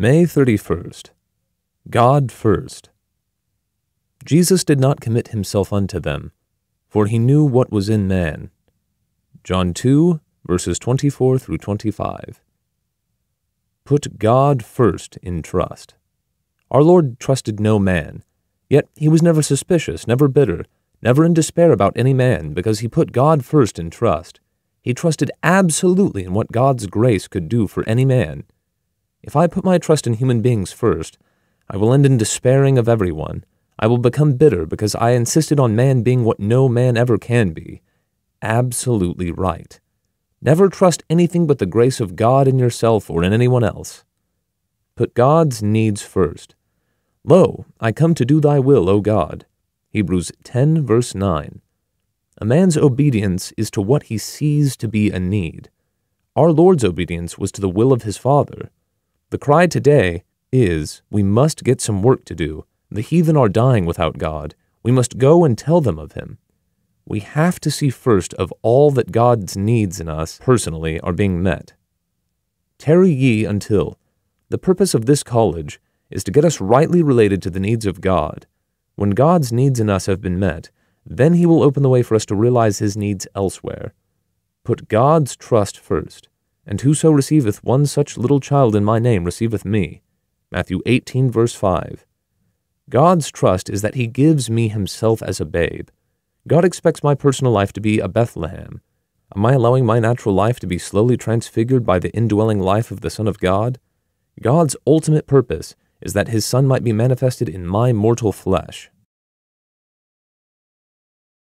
May 31st. God first. Jesus did not commit himself unto them, for he knew what was in man. John 2, verses 24 through 25. Put God first in trust. Our Lord trusted no man, yet he was never suspicious, never bitter, never in despair about any man, because he put God first in trust. He trusted absolutely in what God's grace could do for any man. If I put my trust in human beings first, I will end in despairing of everyone. I will become bitter because I insisted on man being what no man ever can be. Absolutely right. Never trust anything but the grace of God in yourself or in anyone else. Put God's needs first. Lo, I come to do thy will, O God. Hebrews 10, verse 9. A man's obedience is to what he sees to be a need. Our Lord's obedience was to the will of his Father. The cry today is, We must get some work to do. The heathen are dying without God. We must go and tell them of him. We have to see first of all that God's needs in us personally are being met. Tarry ye until. The purpose of this college is to get us rightly related to the needs of God. When God's needs in us have been met, then he will open the way for us to realize his needs elsewhere. Put God's trust first. And whoso receiveth one such little child in my name receiveth me. Matthew 18, verse 5. God's trust is that he gives me himself as a babe. God expects my personal life to be a Bethlehem. Am I allowing my natural life to be slowly transfigured by the indwelling life of the Son of God? God's ultimate purpose is that his Son might be manifested in my mortal flesh.